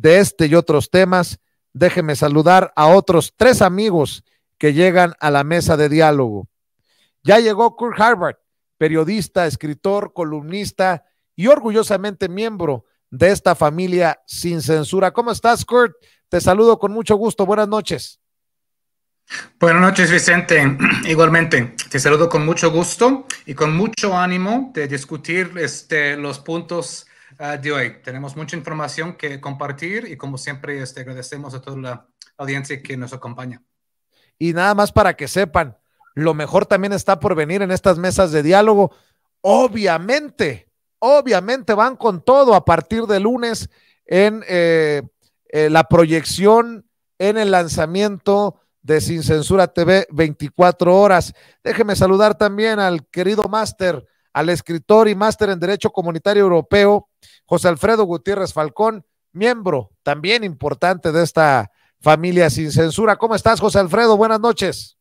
de este y otros temas, déjeme saludar a otros tres amigos que llegan a la mesa de diálogo. Ya llegó Kurt Harvard, periodista, escritor, columnista y orgullosamente miembro de esta familia sin censura. ¿Cómo estás, Kurt? Te saludo con mucho gusto. Buenas noches. Buenas noches, Vicente. Igualmente, te saludo con mucho gusto y con mucho ánimo de discutir este, los puntos Ah, de hoy. Tenemos mucha información que compartir y como siempre este, agradecemos a toda la audiencia que nos acompaña. Y nada más para que sepan, lo mejor también está por venir en estas mesas de diálogo. Obviamente, obviamente van con todo a partir de lunes en eh, eh, la proyección, en el lanzamiento de Sin Censura TV 24 horas. Déjeme saludar también al querido máster, al escritor y máster en Derecho Comunitario Europeo, José Alfredo Gutiérrez Falcón, miembro también importante de esta familia sin censura. ¿Cómo estás, José Alfredo? Buenas noches.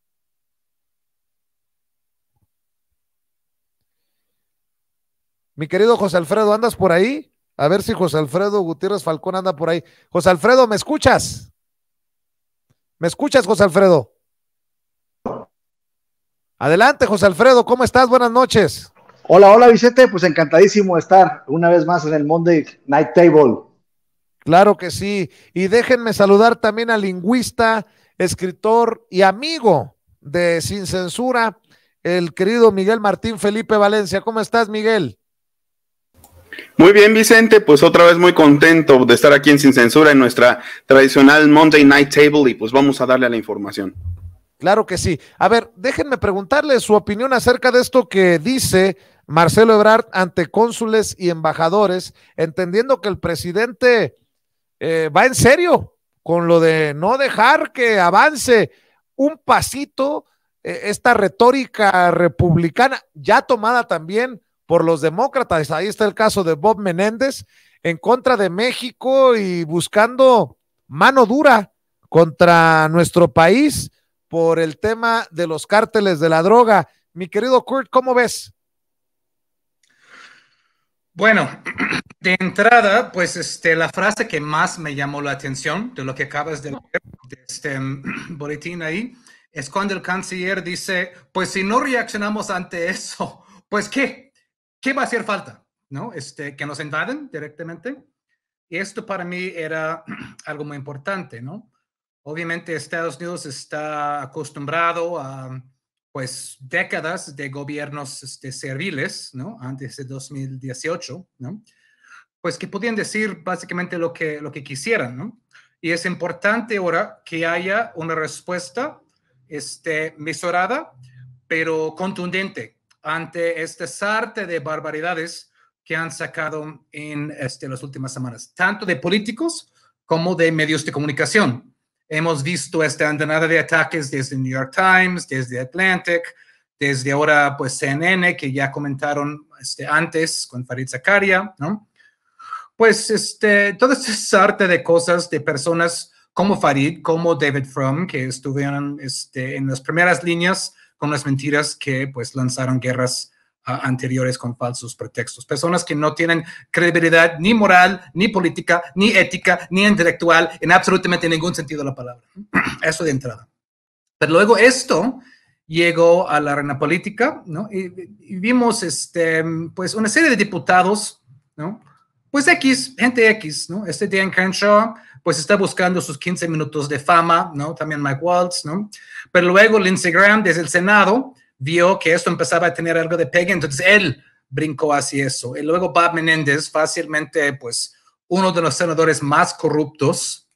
Mi querido José Alfredo, ¿andas por ahí? A ver si José Alfredo Gutiérrez Falcón anda por ahí. José Alfredo, ¿me escuchas? ¿Me escuchas, José Alfredo? Adelante, José Alfredo, ¿cómo estás? Buenas noches. Hola, hola Vicente, pues encantadísimo estar una vez más en el Monday Night Table. Claro que sí. Y déjenme saludar también al lingüista, escritor y amigo de Sin Censura, el querido Miguel Martín Felipe Valencia. ¿Cómo estás, Miguel? Muy bien, Vicente, pues otra vez muy contento de estar aquí en Sin Censura en nuestra tradicional Monday Night Table y pues vamos a darle a la información. Claro que sí. A ver, déjenme preguntarle su opinión acerca de esto que dice Marcelo Ebrard ante cónsules y embajadores, entendiendo que el presidente eh, va en serio con lo de no dejar que avance un pasito eh, esta retórica republicana, ya tomada también por los demócratas. Ahí está el caso de Bob Menéndez en contra de México y buscando mano dura contra nuestro país por el tema de los cárteles de la droga. Mi querido Kurt, ¿cómo ves? Bueno, de entrada, pues este, la frase que más me llamó la atención de lo que acabas de leer, de este boletín ahí, es cuando el canciller dice, pues si no reaccionamos ante eso, pues ¿qué? ¿Qué va a hacer falta? ¿No? Este, que nos invaden directamente. Y esto para mí era algo muy importante, ¿no? Obviamente Estados Unidos está acostumbrado a pues décadas de gobiernos este, serviles, ¿no? Antes de 2018, ¿no? Pues que podían decir básicamente lo que, lo que quisieran, ¿no? Y es importante ahora que haya una respuesta este, mesurada, pero contundente ante este sarte de barbaridades que han sacado en este, las últimas semanas, tanto de políticos como de medios de comunicación. Hemos visto esta andanada de ataques desde New York Times, desde Atlantic, desde ahora pues CNN, que ya comentaron este, antes con Farid Zakaria, ¿no? Pues este, toda esa arte de cosas de personas como Farid, como David Frum, que estuvieron este, en las primeras líneas con las mentiras que pues lanzaron guerras anteriores con falsos pretextos. Personas que no tienen credibilidad ni moral, ni política, ni ética, ni intelectual, en absolutamente ningún sentido de la palabra. Eso de entrada. Pero luego esto llegó a la arena política, ¿no? Y, vimos, este, pues, una serie de diputados, ¿no? Pues X, gente X, ¿no? Este Dan Crenshaw, pues, está buscando sus 15 minutos de fama, ¿no? También Mike Waltz, ¿no? Pero luego Lindsey Graham desde el Senado, vio que esto empezaba a tener algo de pegue, entonces él brincó hacia eso. Y luego Bob Menéndez, fácilmente, pues, uno de los senadores más corruptos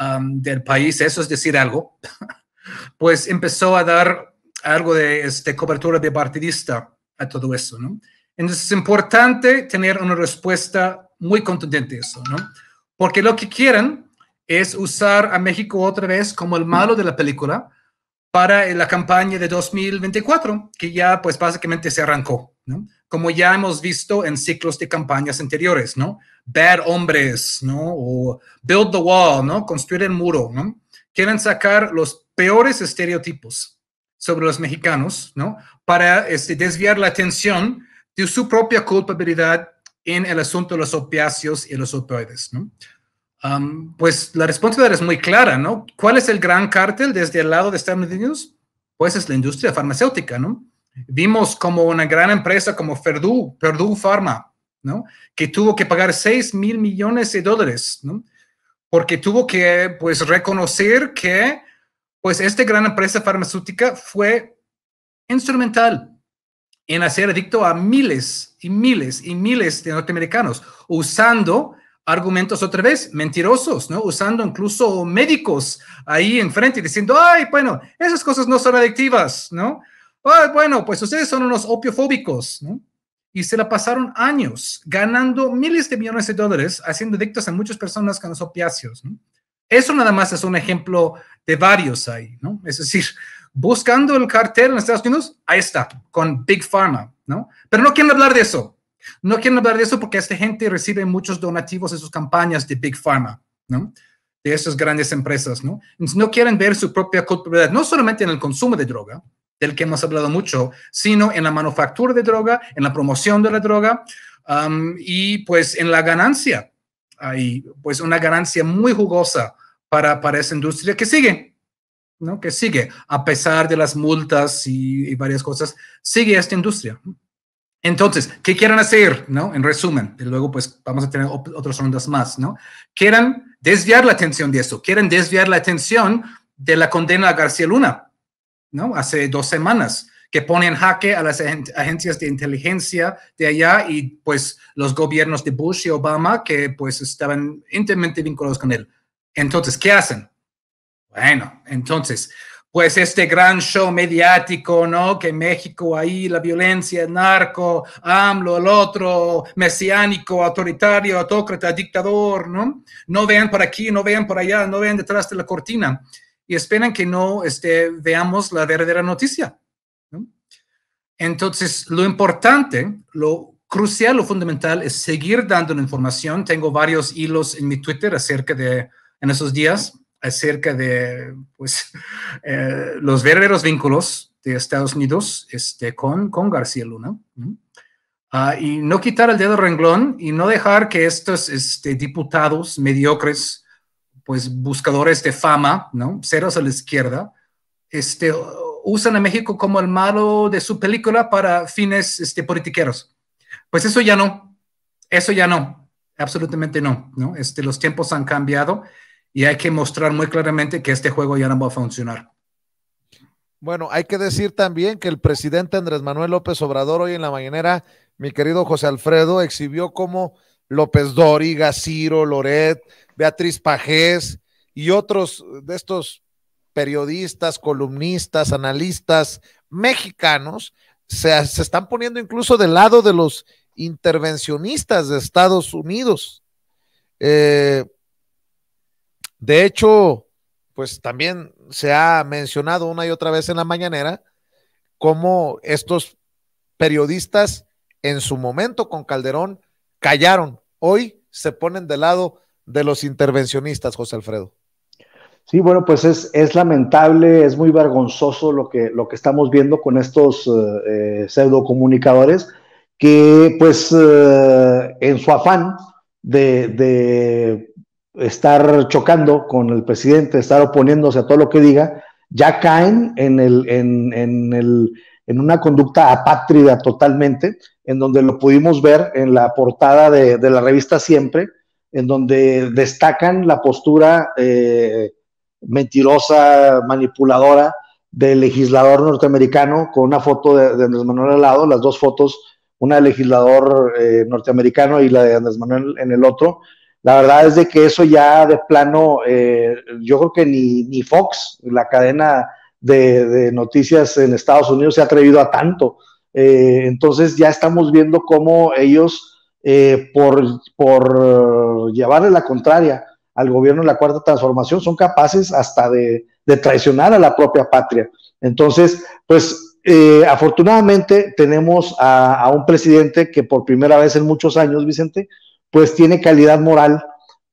um, del país, eso es decir algo, pues empezó a dar algo de este, cobertura partidista a todo eso, ¿no? Entonces es importante tener una respuesta muy contundente a eso, ¿no? Porque lo que quieren es usar a México otra vez como el malo de la película para eh, la campaña de 2024, que ya pues básicamente se arrancó, ¿no? Como ya hemos visto en ciclos de campañas anteriores, ¿no? Bad hombres, ¿no? O build the wall, ¿no? Construir el muro, ¿no? Quieren sacar los peores estereotipos sobre los mexicanos, ¿no? Para este, desviar la atención de su propia culpabilidad en el asunto de los opiáceos y los opioides, ¿no? pues la responsabilidad es muy clara, ¿no? ¿Cuál es el gran cártel desde el lado de Estados Unidos? Pues es la industria farmacéutica, ¿no? Vimos como una gran empresa como Perdú Purdue Pharma, ¿no? Que tuvo que pagar 6 mil millones de dólares, ¿no? Porque tuvo que, pues, reconocer que, pues, esta gran empresa farmacéutica fue instrumental en hacer adicto a miles y miles y miles de norteamericanos usando argumentos otra vez mentirosos, ¿no? Usando incluso médicos ahí enfrente diciendo, ay, bueno, esas cosas no son adictivas, ¿no? bueno, pues ustedes son unos opiofóbicos, ¿no? Y se la pasaron años ganando miles de millones de dólares haciendo adictos a muchas personas con los opiáceos, ¿no? Eso nada más es un ejemplo de varios ahí, ¿no? Es decir, buscando el cartel en Estados Unidos, ahí está, con Big Pharma, ¿no? Pero no quieren hablar de eso, no quieren hablar de eso porque esta gente recibe muchos donativos de sus campañas de Big Pharma, de esas grandes empresas. ¿no? no quieren ver su propia culpabilidad, no solamente en el consumo de droga, del que hemos hablado mucho, sino en la manufactura de droga, en la promoción de la droga y pues en la ganancia. Hay pues una ganancia muy jugosa para, para esa industria que sigue, ¿no? Que sigue, a pesar de las multas y varias cosas, sigue esta industria. Entonces, ¿qué quieren hacer? ¿No? En resumen, y luego pues vamos a tener otras rondas más, ¿no? Quieren desviar la atención de eso, quieren desviar la atención de la condena a García Luna, ¿no? Hace dos semanas, que ponen en jaque a las agencias de inteligencia de allá y pues los gobiernos de Bush y Obama que pues estaban íntimamente vinculados con él. Entonces, ¿qué hacen? Bueno, entonces pues este gran show mediático, ¿no? Que México ahí, la violencia, el narco, AMLO, el otro, mesiánico, autoritario, autócrata, dictador, ¿no? No vean por aquí, no vean por allá, no vean detrás de la cortina y esperan que no este, veamos la verdadera noticia. Entonces, lo importante, lo crucial, lo fundamental es seguir dando la información. Tengo varios hilos en mi Twitter acerca de, en esos días, acerca de pues, eh, los verdaderos vínculos de Estados Unidos este, con, con García Luna. Ah, y no quitar el dedo renglón y no dejar que estos este, diputados mediocres, pues buscadores de fama, ¿no? ceros a la izquierda, este, usan a México como el malo de su película para fines este, politiqueros. Pues eso ya no, eso ya no, absolutamente no, ¿no? Este, los tiempos han cambiado y hay que mostrar muy claramente que este juego ya no va a funcionar. Bueno, hay que decir también que el presidente Andrés Manuel López Obrador hoy en la mañanera, mi querido José Alfredo, exhibió como López Dori, Gaciro, Loret, Beatriz Pajés y otros de estos periodistas, columnistas, analistas mexicanos se, se están poniendo incluso del lado de los intervencionistas de Estados Unidos. Eh, de hecho, pues también se ha mencionado una y otra vez en la mañanera cómo estos periodistas en su momento con Calderón callaron. Hoy se ponen de lado de los intervencionistas, José Alfredo. Sí, bueno, pues es, lamentable, es muy vergonzoso lo que, lo que estamos viendo con estos eh, eh, pseudo comunicadores que pues eh, en su afán de estar chocando con el presidente, estar oponiéndose a todo lo que diga, ya caen en, el, en, el, en una conducta apátrida totalmente, en donde lo pudimos ver en la portada de, de la revista Siempre, en donde destacan la postura eh, mentirosa, manipuladora del legislador norteamericano con una foto de, Andrés Manuel al lado, las dos fotos, una del legislador eh, norteamericano y la de Andrés Manuel en el otro, la verdad es de que eso ya de plano, eh, yo creo que ni, Fox, la cadena de, noticias en Estados Unidos, se ha atrevido a tanto. Eh, entonces ya estamos viendo cómo ellos, eh, por, por llevarle la contraria al gobierno de la Cuarta Transformación, son capaces hasta de, traicionar a la propia patria. Entonces, pues afortunadamente tenemos a, un presidente que por primera vez en muchos años, Vicente, pues tiene calidad moral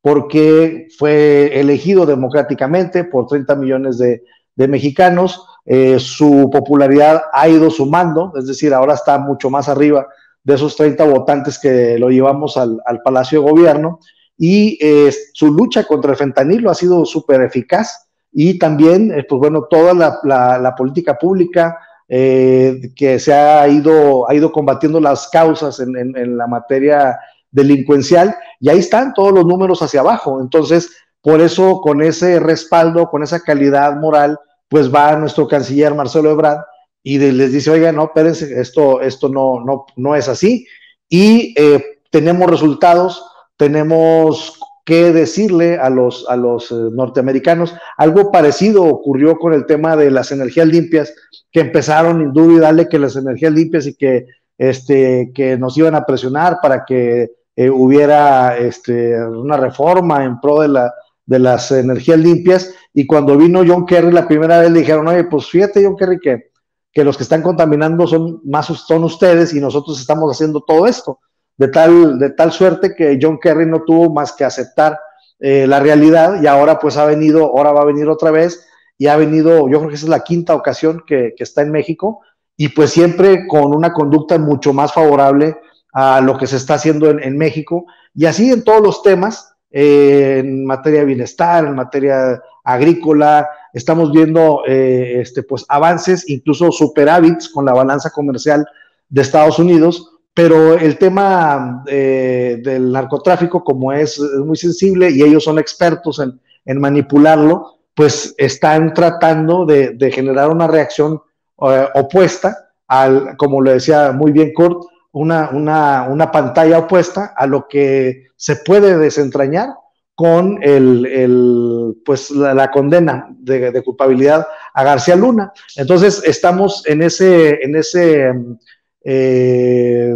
porque fue elegido democráticamente por 30 millones de, mexicanos, eh, su popularidad ha ido sumando, es decir, ahora está mucho más arriba de esos 30 votantes que lo llevamos al, Palacio de Gobierno, y eh, su lucha contra el fentanilo ha sido súper eficaz, y también, eh, pues bueno, toda la, política pública que se ha ido, ha ido combatiendo las causas en, en la materia delincuencial y ahí están todos los números hacia abajo. Entonces, por eso con ese respaldo, con esa calidad moral, pues va nuestro canciller Marcelo Ebrard y les dice, oiga, no, espérense, esto, esto no, no, no es así. Y eh, tenemos resultados, tenemos que decirle a los, a los eh, norteamericanos. Algo parecido ocurrió con el tema de las energías limpias, que empezaron indudablemente duda que las energías limpias y que, este, que nos iban a presionar para que eh, hubiera este, una reforma en pro de, la, de las energías limpias. Y cuando vino John Kerry la primera vez le dijeron, oye, pues fíjate John Kerry que, los que están contaminando son más son ustedes y nosotros estamos haciendo todo esto. De tal, de tal suerte que John Kerry no tuvo más que aceptar eh, la realidad y ahora pues ha venido, ahora va a venir otra vez y ha venido, yo creo que es la quinta ocasión que, que está en México y pues siempre con una conducta mucho más favorable a lo que se está haciendo en, México y así en todos los temas, eh, en materia de bienestar, en materia agrícola, estamos viendo eh, este, pues, avances, incluso superávits con la balanza comercial de Estados Unidos, pero el tema eh, del narcotráfico, como es, muy sensible y ellos son expertos en, manipularlo, pues están tratando de, generar una reacción opuesta al, como lo decía muy bien Kurt, una, una, pantalla opuesta a lo que se puede desentrañar con el, pues la, condena de, culpabilidad a García Luna. Entonces estamos en ese, en ese eh,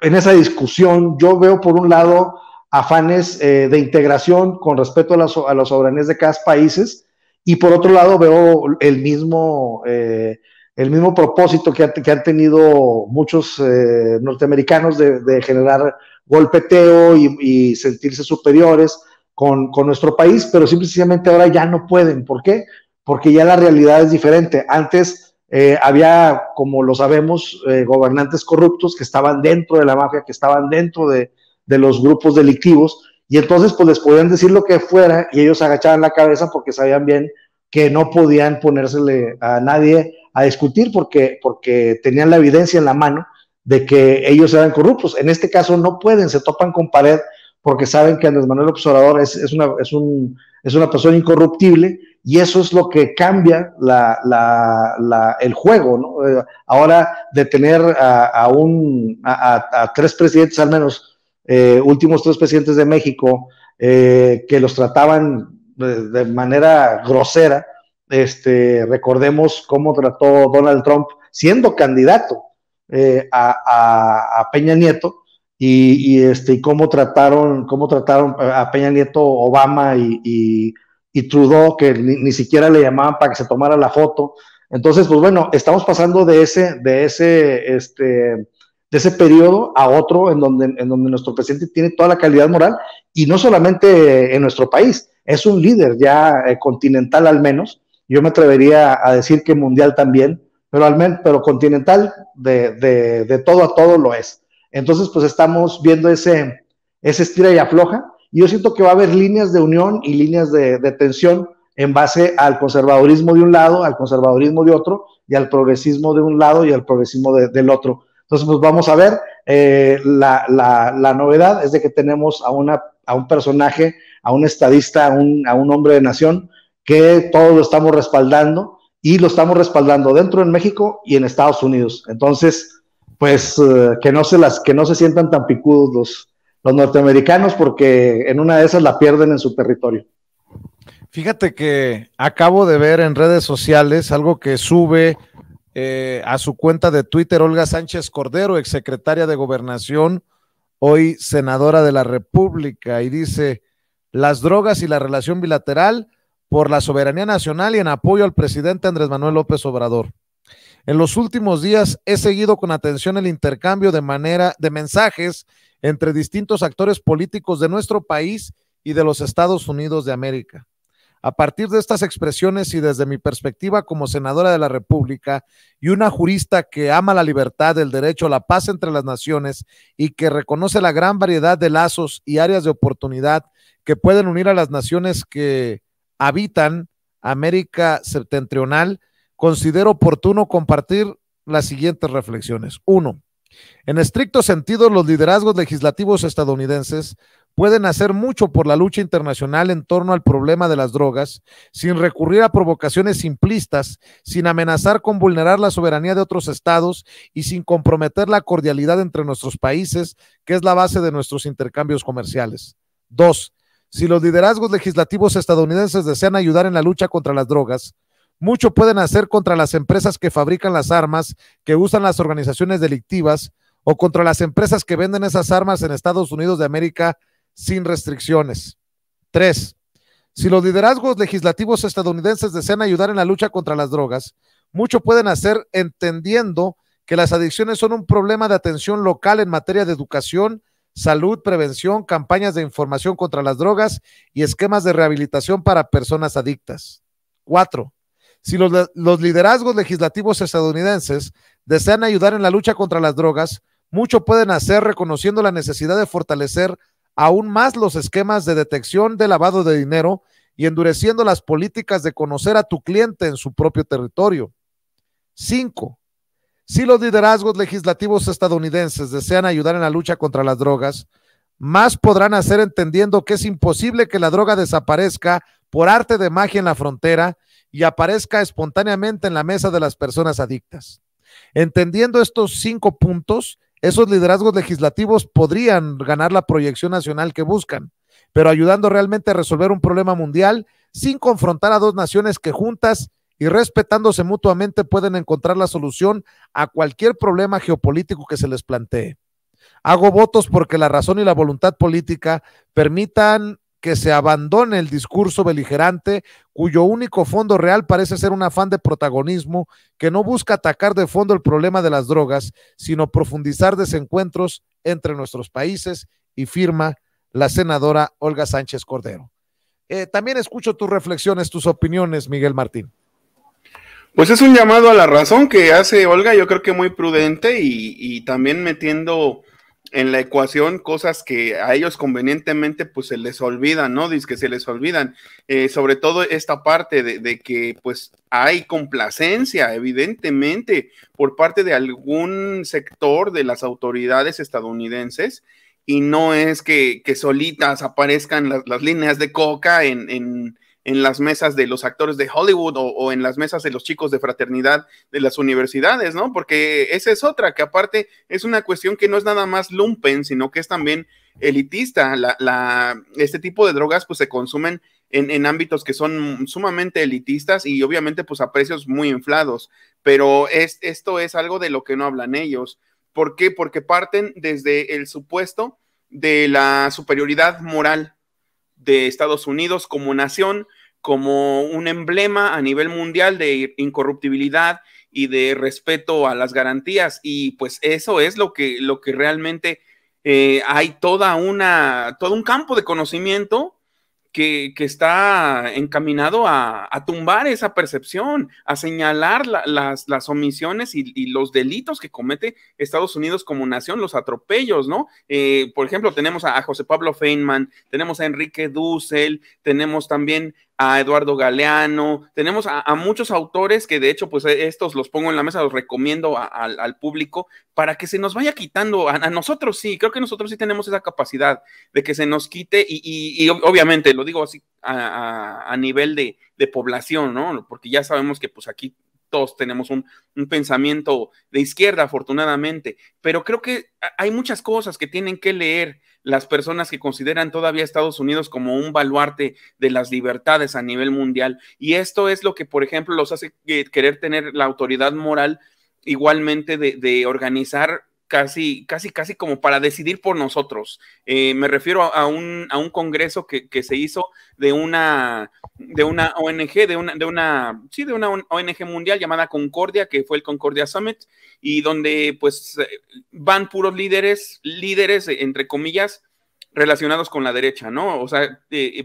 en esa discusión. Yo veo por un lado afanes eh, de integración con respecto a, la, a de cada país, y por otro lado veo el mismo eh, el mismo propósito que, han tenido muchos eh, norteamericanos de, generar golpeteo y, sentirse superiores con, nuestro país, pero simplemente ahora ya no pueden. ¿Por qué? Porque ya la realidad es diferente. Antes eh, había, como lo sabemos, eh, gobernantes corruptos que estaban dentro de la mafia, que estaban dentro de, de los grupos delictivos, y entonces pues les podían decir lo que fuera y ellos agachaban la cabeza porque sabían bien que no podían ponérsele a nadie a discutir porque, porque tenían la evidencia en la mano de que ellos eran corruptos. En este caso no pueden, se topan con pared porque saben que Andrés Manuel Observador es, es, una, es, un, es una persona incorruptible y eso es lo que cambia la, la, la, el juego, eh, ahora de tener a, a un, a, tres presidentes, al menos eh, últimos tres presidentes de México, eh, que los trataban de manera grosera, este, recordemos cómo trató Donald Trump siendo candidato eh, a, Peña Nieto y, este, cómo, trataron, cómo trataron a Peña Nieto Obama y, Trudeau, que ni, siquiera le llamaban para que se tomara la foto. Entonces, pues bueno, estamos pasando de ese, de ese, este, de ese periodo a otro en donde, en donde nuestro presidente tiene toda la calidad moral y no solamente en nuestro país, es un líder ya eh, continental al menos yo me atrevería a decir que mundial también, pero, pero continental de, de, todo a todo lo es. Entonces, pues estamos viendo ese, ese estira y afloja. Y yo siento que va a haber líneas de unión y líneas de, tensión en base al conservadurismo de un lado, al conservadurismo de otro, y al progresismo de un lado y al progresismo del otro. Entonces, pues vamos a ver, eh, la, la, la, novedad es de que tenemos a, una, a un personaje, a un estadista, a un, a un hombre de nación que todo lo estamos respaldando y lo estamos respaldando dentro en México y en Estados Unidos. Entonces, pues eh, que, no se las, que no se sientan tan picudos los, norteamericanos porque en una de esas la pierden en su territorio. Fíjate que acabo de ver en redes sociales algo que sube eh, a su cuenta de Twitter Olga Sánchez Cordero, exsecretaria de Gobernación, hoy senadora de la República, y dice, las drogas y la relación bilateral por la soberanía nacional y en apoyo al presidente Andrés Manuel López Obrador. En los últimos días he seguido con atención el intercambio de manera de mensajes entre distintos actores políticos de nuestro país y de los Estados Unidos de América. A partir de estas expresiones y desde mi perspectiva como senadora de la República y una jurista que ama la libertad, el derecho, la paz entre las naciones y que reconoce la gran variedad de lazos y áreas de oportunidad que pueden unir a las naciones que habitan América septentrional, considero oportuno compartir las siguientes reflexiones. Uno, en estricto sentido, los liderazgos legislativos estadounidenses pueden hacer mucho por la lucha internacional en torno al problema de las drogas, sin recurrir a provocaciones simplistas, sin amenazar con vulnerar la soberanía de otros estados y sin comprometer la cordialidad entre nuestros países, que es la base de nuestros intercambios comerciales. Dos, si los liderazgos legislativos estadounidenses desean ayudar en la lucha contra las drogas, mucho pueden hacer contra las empresas que fabrican las armas que usan las organizaciones delictivas o contra las empresas que venden esas armas en Estados Unidos de América sin restricciones. Tres, Si los liderazgos legislativos estadounidenses desean ayudar en la lucha contra las drogas, mucho pueden hacer entendiendo que las adicciones son un problema de atención local en materia de educación salud, prevención, campañas de información contra las drogas y esquemas de rehabilitación para personas adictas. Cuatro, si los, los, liderazgos legislativos estadounidenses desean ayudar en la lucha contra las drogas, mucho pueden hacer reconociendo la necesidad de fortalecer aún más los esquemas de detección de lavado de dinero y endureciendo las políticas de conocer a tu cliente en su propio territorio. Cinco, si los liderazgos legislativos estadounidenses desean ayudar en la lucha contra las drogas, más podrán hacer entendiendo que es imposible que la droga desaparezca por arte de magia en la frontera y aparezca espontáneamente en la mesa de las personas adictas. Entendiendo estos cinco puntos, esos liderazgos legislativos podrían ganar la proyección nacional que buscan, pero ayudando realmente a resolver un problema mundial sin confrontar a dos naciones que juntas y respetándose mutuamente pueden encontrar la solución a cualquier problema geopolítico que se les plantee. Hago votos porque la razón y la voluntad política permitan que se abandone el discurso beligerante cuyo único fondo real parece ser un afán de protagonismo que no busca atacar de fondo el problema de las drogas, sino profundizar desencuentros entre nuestros países y firma la senadora Olga Sánchez Cordero. Eh, también escucho tus reflexiones, tus opiniones, Miguel Martín. Pues es un llamado a la razón que hace Olga, yo creo que muy prudente y, también metiendo en la ecuación cosas que a ellos convenientemente pues se les olvidan, ¿no? Dice que se les olvidan. Eh, sobre todo esta parte de, que pues hay complacencia, evidentemente, por parte de algún sector de las autoridades estadounidenses y no es que, que solitas aparezcan las, líneas de coca en en las mesas de los actores de Hollywood o, en las mesas de los chicos de fraternidad de las universidades, ¿no? Porque esa es otra, que aparte es una cuestión que no es nada más lumpen, sino que es también elitista. La, este tipo de drogas pues se consumen en, ámbitos que son sumamente elitistas y obviamente pues a precios muy inflados, pero esto es algo de lo que no hablan ellos. ¿Por qué? Porque parten desde el supuesto de la superioridad moral de Estados Unidos como nación, como un emblema a nivel mundial de incorruptibilidad y de respeto a las garantías. Y pues eso es lo que, lo que realmente eh, hay toda una, todo un campo de conocimiento que, está encaminado a, tumbar esa percepción, a señalar las, omisiones y, los delitos que comete Estados Unidos como nación, los atropellos, ¿no? Eh, por ejemplo, tenemos a, a, José Pablo Feynman, tenemos a Enrique Dussel, tenemos también a Eduardo Galeano, tenemos a, muchos autores que de hecho pues estos los pongo en la mesa, los recomiendo al público para que se nos vaya quitando, a, nosotros sí, creo que nosotros sí tenemos esa capacidad de que se nos quite y, obviamente lo digo así a, nivel de, de población, ¿no? Porque ya sabemos que pues aquí todos tenemos un, pensamiento de izquierda, afortunadamente, pero creo que hay muchas cosas que tienen que leer las personas que consideran todavía Estados Unidos como un baluarte de las libertades a nivel mundial. Y esto es lo que, por ejemplo, los hace querer tener la autoridad moral igualmente de organizar casi, casi, casi como para decidir por nosotros. Eh, me refiero a, un, a un congreso que, que, se hizo de una, de una ONG, de una, de una, sí, de una ONG mundial llamada Concordia, que fue el Concordia Summit, y donde pues eh, van puros líderes, líderes, eh, entre comillas, relacionados con la derecha, ¿no? O sea,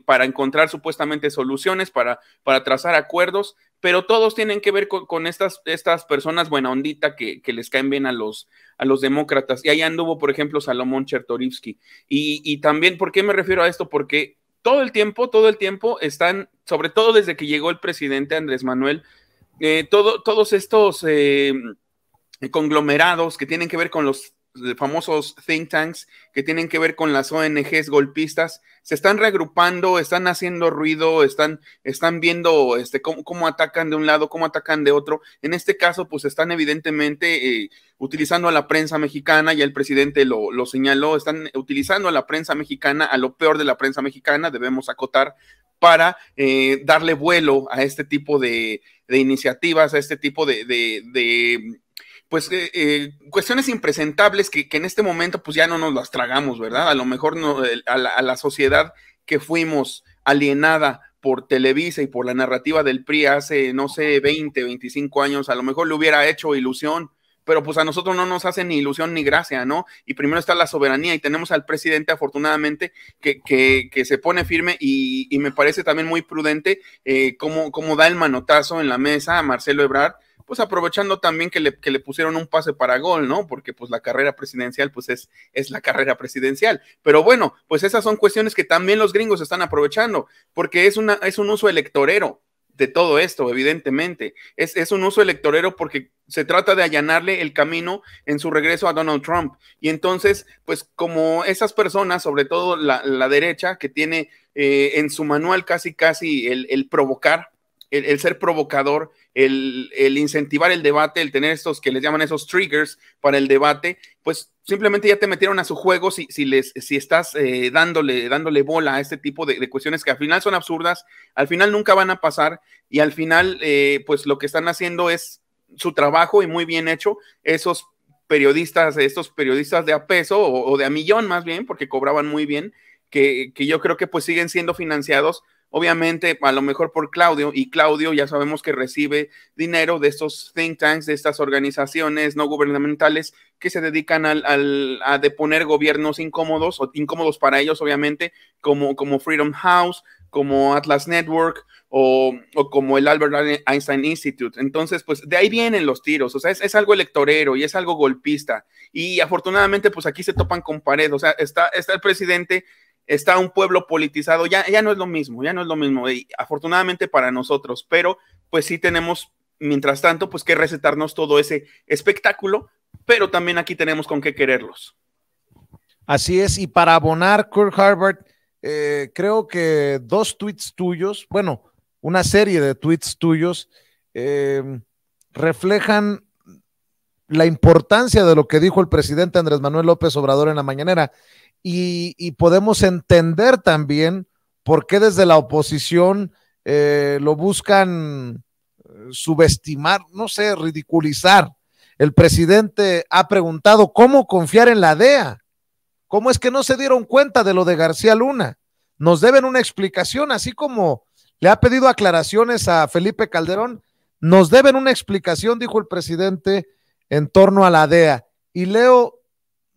para encontrar supuestamente soluciones, para, para trazar acuerdos, pero todos tienen que ver con, estas, estas, personas buena ondita que, les caen bien a los, a los demócratas. Y ahí anduvo, por ejemplo, Salomón Chertorivsky. Y, también, ¿por qué me refiero a esto? Porque todo el tiempo, todo el tiempo están, sobre todo desde que llegó el presidente Andrés Manuel, eh, todo, todos estos eh, conglomerados que tienen que ver con los famosos think tanks que tienen que ver con las ONGs golpistas, se están reagrupando, están haciendo ruido, están, están viendo este, cómo, atacan de un lado, cómo atacan de otro. En este caso, pues están evidentemente eh, utilizando a la prensa mexicana, ya el presidente lo, señaló, están utilizando a la prensa mexicana, a lo peor de la prensa mexicana, debemos acotar, para eh, darle vuelo a este tipo de, iniciativas, a este tipo de pues, eh, eh, cuestiones impresentables que, en este momento, pues, ya no nos las tragamos, ¿verdad? A lo mejor no, a, la, sociedad que fuimos alienada por Televisa y por la narrativa del PRI hace, no sé, 20, 25 años, a lo mejor le hubiera hecho ilusión, pero pues a nosotros no nos hace ni ilusión ni gracia, ¿no? Y primero está la soberanía y tenemos al presidente afortunadamente que, que, que se pone firme y, me parece también muy prudente eh, cómo, cómo da el manotazo en la mesa a Marcelo Ebrard pues aprovechando también que le, que le pusieron un pase para gol, ¿no? Porque pues la carrera presidencial, pues es, es la carrera presidencial. Pero bueno, pues esas son cuestiones que también los gringos están aprovechando, porque es, una, es un uso electorero de todo esto, evidentemente. Es, un uso electorero porque se trata de allanarle el camino en su regreso a Donald Trump. Y entonces, pues como esas personas, sobre todo la, derecha, que tiene eh, en su manual casi, casi el, el provocar, el, ser provocador, el, incentivar el debate, el tener estos que les llaman esos triggers para el debate, pues simplemente ya te metieron a su juego si, si, les, si estás eh, dándole, dándole bola a este tipo de, cuestiones que al final son absurdas, al final nunca van a pasar y al final eh, pues lo que están haciendo es su trabajo y muy bien hecho, esos periodistas, estos periodistas de a peso o, de a millón más bien, porque cobraban muy bien, que, que yo creo que pues siguen siendo financiados obviamente a lo mejor por Claudio, y Claudio ya sabemos que recibe dinero de estos think tanks, de estas organizaciones no gubernamentales que se dedican al, a deponer gobiernos incómodos o incómodos para ellos, obviamente, como, como Freedom House, como Atlas Network o, o, como el Albert Einstein Institute. Entonces, pues de ahí vienen los tiros, o sea, es, algo electorero y es algo golpista. Y afortunadamente, pues aquí se topan con pared, o sea, está, está el presidente está un pueblo politizado, ya, ya no es lo mismo, ya no es lo mismo, afortunadamente para nosotros, pero pues sí tenemos, mientras tanto, pues que recetarnos todo ese espectáculo, pero también aquí tenemos con qué quererlos. Así es, y para abonar, Kurt Harvard, eh, creo que dos tweets tuyos, bueno, una serie de tweets tuyos, eh, reflejan la importancia de lo que dijo el presidente Andrés Manuel López Obrador en la mañanera y, podemos entender también por qué desde la oposición eh, lo buscan eh, subestimar, no sé, ridiculizar. El presidente ha preguntado cómo confiar en la DEA. ¿Cómo es que no se dieron cuenta de lo de García Luna? Nos deben una explicación, así como le ha pedido aclaraciones a Felipe Calderón, nos deben una explicación, dijo el presidente, en torno a la DEA. Y leo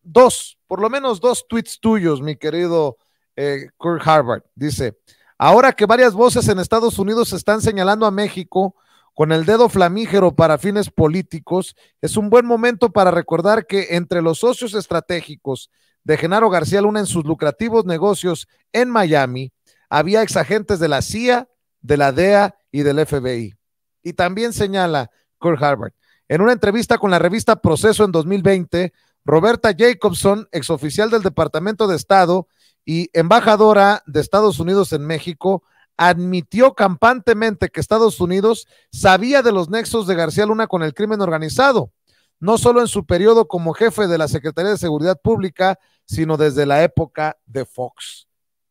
dos, por lo menos dos tweets tuyos, mi querido eh, Kurt Harvard. Dice, ahora que varias voces en Estados Unidos están señalando a México con el dedo flamígero para fines políticos, es un buen momento para recordar que entre los socios estratégicos de Genaro García Luna en sus lucrativos negocios en Miami, había exagentes de la CIA, de la DEA y del FBI. Y también señala Kurt Harvard, en una entrevista con la revista Proceso en 2020, Roberta Jacobson, exoficial del Departamento de Estado y embajadora de Estados Unidos en México, admitió campantemente que Estados Unidos sabía de los nexos de García Luna con el crimen organizado, no solo en su periodo como jefe de la Secretaría de Seguridad Pública, sino desde la época de Fox.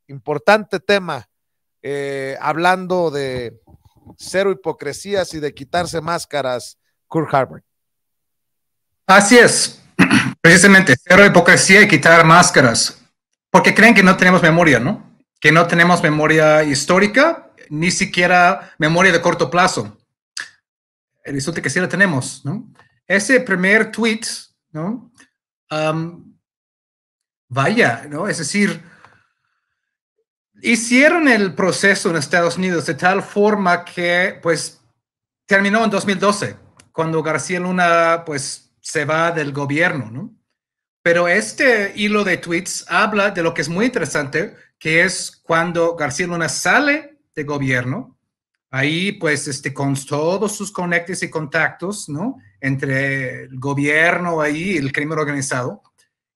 Importante tema, eh, hablando de cero hipocresías y de quitarse máscaras, Kurt Harvard. Así es, precisamente cero hipocresía y quitar máscaras, porque creen que no tenemos memoria, ¿no? Que no tenemos memoria histórica, ni siquiera memoria de corto plazo. Resulta que sí la tenemos, ¿no? Ese primer tweet, ¿no? vaya, ¿no? Es decir, hicieron el proceso en Estados Unidos de tal forma que, pues, terminó en 2012, cuando García Luna, pues, se va del gobierno, ¿no? Pero este hilo de tweets habla de lo que es muy interesante, que es cuando García Luna sale de gobierno, ahí pues este, con todos sus conectes y contactos, ¿no? Entre el gobierno ahí y el crimen organizado,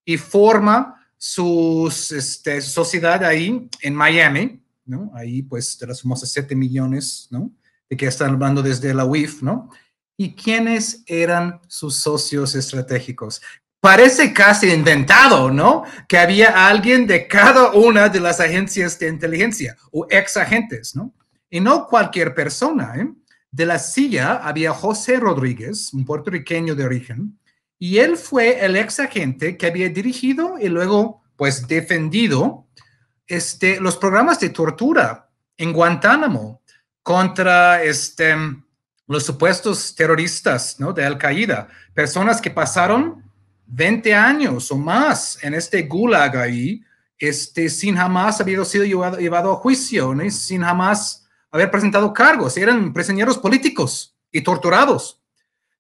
y forma este, su sociedad ahí en Miami, ¿no? Ahí pues de las famosas 7 millones, ¿no? De que están hablando desde la UIF, ¿no? y quiénes eran sus socios estratégicos. Parece casi inventado, ¿no? Que había alguien de cada una de las agencias de inteligencia o ex agentes, ¿no? Y no cualquier persona. ¿eh? De la silla había José Rodríguez, un puertorriqueño de origen, y él fue el ex agente que había dirigido y luego, pues, defendido este, los programas de tortura en Guantánamo contra este, los supuestos terroristas ¿no? de Al-Qaeda, personas que pasaron 20 años o más en este gulag ahí, este, sin jamás haber sido llevado, a juicio, sin jamás haber presentado cargos, eran prisioneros políticos y torturados.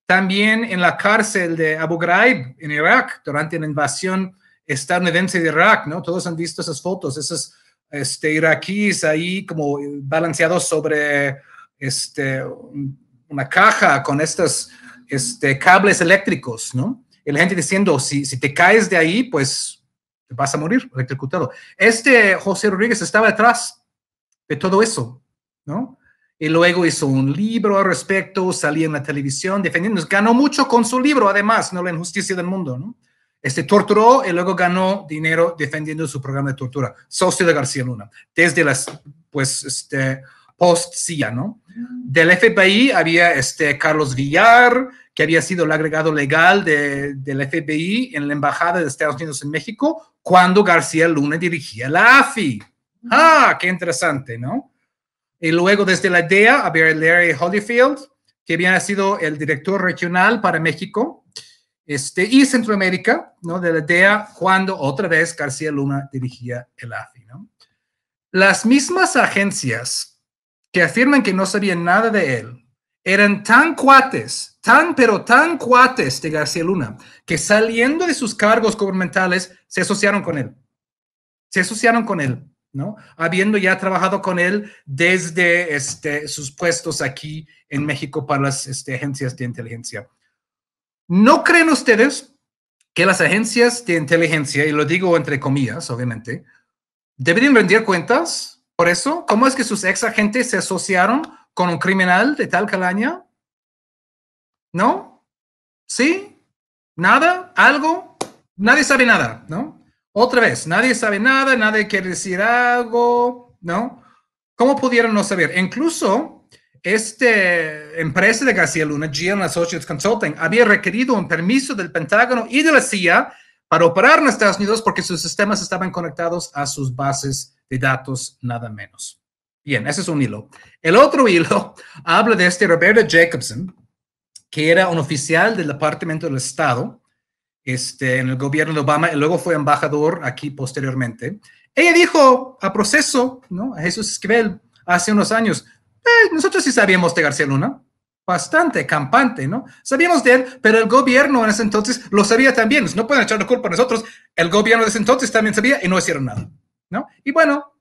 También en la cárcel de Abu Ghraib, en Irak, durante la invasión estadounidense de Irak, ¿no? Todos han visto esas fotos, esos este, iraquíes ahí como balanceados sobre este, una caja con estos este, cables eléctricos, ¿no? Y la gente diciendo, si, si te caes de ahí, pues te vas a morir electrocutado. Este José Rodríguez estaba detrás de todo eso, ¿no? Y luego hizo un libro al respecto, salía en la televisión defendiéndonos, ganó mucho con su libro, además, ¿no? La injusticia del mundo, ¿no? Este torturó y luego ganó dinero defendiendo su programa de tortura, socio de García Luna, desde las, pues, este, post-CIA, ¿no? Del FBI había este Carlos Villar, que había sido el agregado legal del FBI en la Embajada de Estados Unidos en México cuando García Luna dirigía la AFI. ¡Ah! ¡Qué interesante, ¿no? Y luego desde la DEA había Larry Holyfield, que había sido el director regional para México este, y Centroamérica, ¿no? De la DEA, cuando otra vez García Luna dirigía el AFI, ¿no? Las mismas agencias que afirman que no sabían nada de él, eran tan cuates, tan pero tan cuates de García Luna, que saliendo de sus cargos gubernamentales se asociaron con él. Se asociaron con él, ¿no? Habiendo ya trabajado con él desde este, sus puestos aquí en México para las este, agencias de inteligencia. ¿No creen ustedes que las agencias de inteligencia, y lo digo entre comillas, obviamente, deberían rendir cuentas por eso, ¿cómo es que sus ex agentes se asociaron con un criminal de tal calaña? ¿No? ¿Sí? ¿Nada? ¿Algo? Nadie sabe nada, ¿no? Otra vez, nadie sabe nada, nadie quiere decir algo, ¿no? ¿Cómo pudieron no saber? Incluso, esta empresa de García Luna, GM Associates Consulting, había requerido un permiso del Pentágono y de la CIA para operar en Estados Unidos porque sus sistemas estaban conectados a sus bases de datos, nada menos. Bien, ese es un hilo. El otro hilo habla de este Roberto Jacobson, que era un oficial del Departamento del Estado este, en el gobierno de Obama y luego fue embajador aquí posteriormente. Ella dijo a proceso, ¿no? a Jesús Esquivel hace unos años, eh, nosotros sí sabíamos de García Luna, bastante campante, ¿no? Sabíamos de él, pero el gobierno en ese entonces lo sabía también. No pueden echar la culpa a nosotros. El gobierno de ese entonces también sabía y no hicieron nada, ¿no? Y bueno,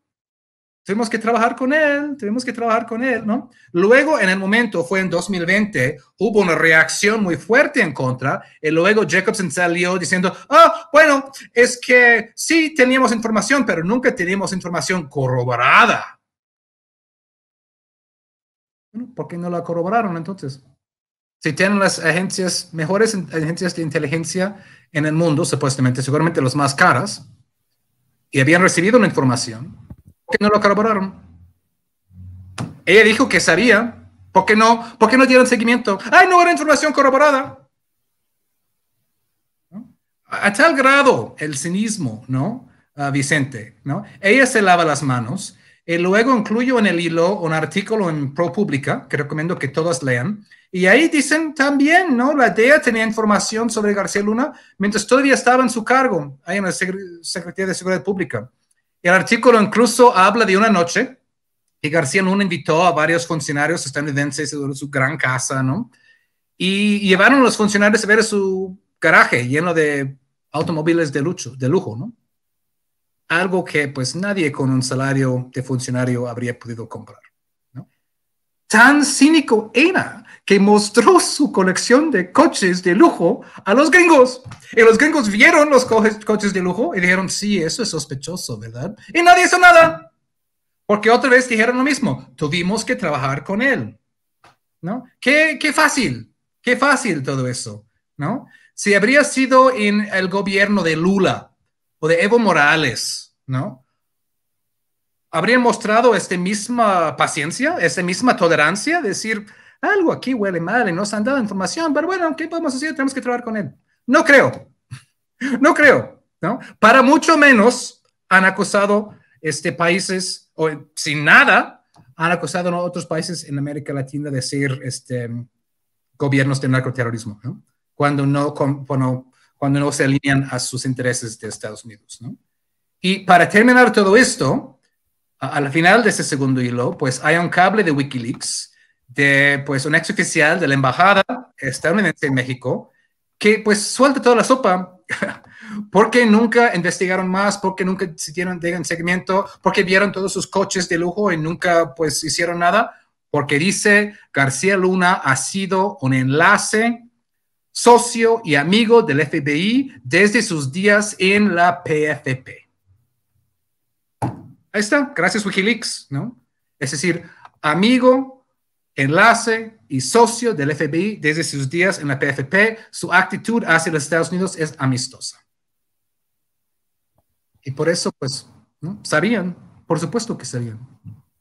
tuvimos que trabajar con él, tuvimos que trabajar con él, ¿no? Luego, en el momento, fue en 2020, hubo una reacción muy fuerte en contra, y luego Jacobson salió diciendo, ah, bueno, es que sí teníamos información, pero nunca teníamos información corroborada ¿por qué no la corroboraron entonces? Si tienen las agencias, mejores agencias de inteligencia en el mundo, supuestamente, seguramente las más caras, y habían recibido la información, ¿por qué no lo corroboraron? Ella dijo que sabía, ¿por qué no, por qué no dieron seguimiento? ¡Ay, no era información corroborada! ¿No? A, tal grado el cinismo, ¿no? Ah, Vicente, ¿no? Ella se lava las manos y eh, luego incluyo en el hilo un artículo en ProPublica, que recomiendo que todos lean. Y ahí dicen también, ¿no? La DEA tenía información sobre García Luna mientras todavía estaba en su cargo, ahí en la Secretaría de Seguridad Pública. El artículo incluso habla de una noche que García Luna invitó a varios funcionarios estadounidenses de su gran casa, ¿no? Y llevaron a los funcionarios a ver su garaje lleno de automóviles de lujo, de lujo ¿no? algo que pues nadie con un salario de funcionario habría podido comprar. ¿no? Tan cínico era que mostró su colección de coches de lujo a los gringos. Y los gringos vieron los coches de lujo y dijeron, sí, eso es sospechoso, ¿verdad? Y nadie hizo nada. Porque otra vez dijeron lo mismo, tuvimos que trabajar con él. ¿No? Qué, qué fácil, qué fácil todo eso, ¿no? Si habría sido en el gobierno de Lula, o de Evo Morales, ¿no? ¿Habrían mostrado esta misma paciencia, esta misma tolerancia? Decir, algo aquí huele mal y nos han dado información, pero bueno, ¿qué podemos hacer? Tenemos que trabajar con él. No creo, no creo, ¿no? Para mucho menos han acusado este, países, o sin nada, han acusado a otros países en América Latina de ser este, gobiernos de narcoterrorismo, ¿no? Cuando no, bueno, cuando no se alinean a sus intereses de Estados Unidos. ¿no? Y para terminar todo esto, al final de ese segundo hilo, pues hay un cable de Wikileaks de pues un ex oficial de la embajada estadounidense en México que pues suelta toda la sopa porque nunca investigaron más, porque nunca se dieron, de seguimiento, porque vieron todos sus coches de lujo y nunca pues hicieron nada, porque dice García Luna ha sido un enlace socio y amigo del FBI desde sus días en la PFP. Ahí está, gracias Wikileaks, ¿no? Es decir, amigo, enlace y socio del FBI desde sus días en la PFP, su actitud hacia los Estados Unidos es amistosa. Y por eso, pues, ¿no? sabían, por supuesto que sabían.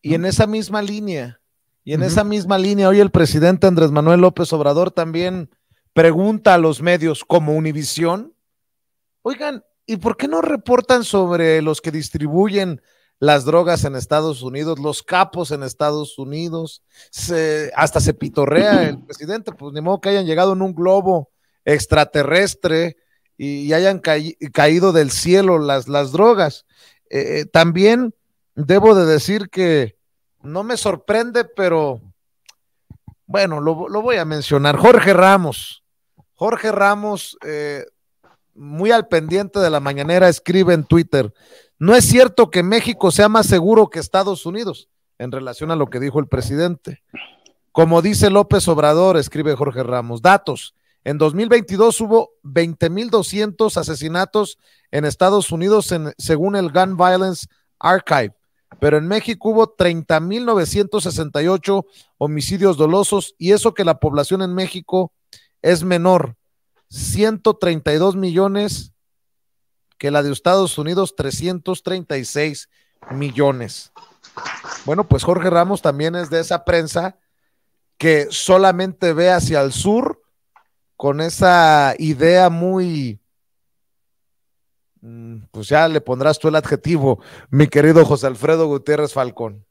Y en esa misma línea, y en esa misma línea, hoy el presidente Andrés Manuel López Obrador también pregunta a los medios como Univisión, oigan, ¿y por qué no reportan sobre los que distribuyen las drogas en Estados Unidos, los capos en Estados Unidos? hasta se pitorrea el presidente, pues ni modo que hayan llegado en un globo extraterrestre y, hayan caído del cielo las, las drogas. Eh, eh, también debo de decir que no me sorprende, pero bueno, lo, lo voy a mencionar. Jorge Ramos, Jorge Ramos, eh, muy al pendiente de la mañanera, escribe en Twitter, no es cierto que México sea más seguro que Estados Unidos en relación a lo que dijo el presidente. Como dice López Obrador, escribe Jorge Ramos, datos. En 2022 hubo 20.200 asesinatos en Estados Unidos según el Gun Violence Archive, pero en México hubo 30.968 homicidios dolosos y eso que la población en México es menor 132 millones que la de Estados Unidos 336 millones. Bueno, pues Jorge Ramos también es de esa prensa que solamente ve hacia el sur con esa idea muy, mm, pues ya le pondrás tú el adjetivo, mi querido José Alfredo Gutiérrez Falcón.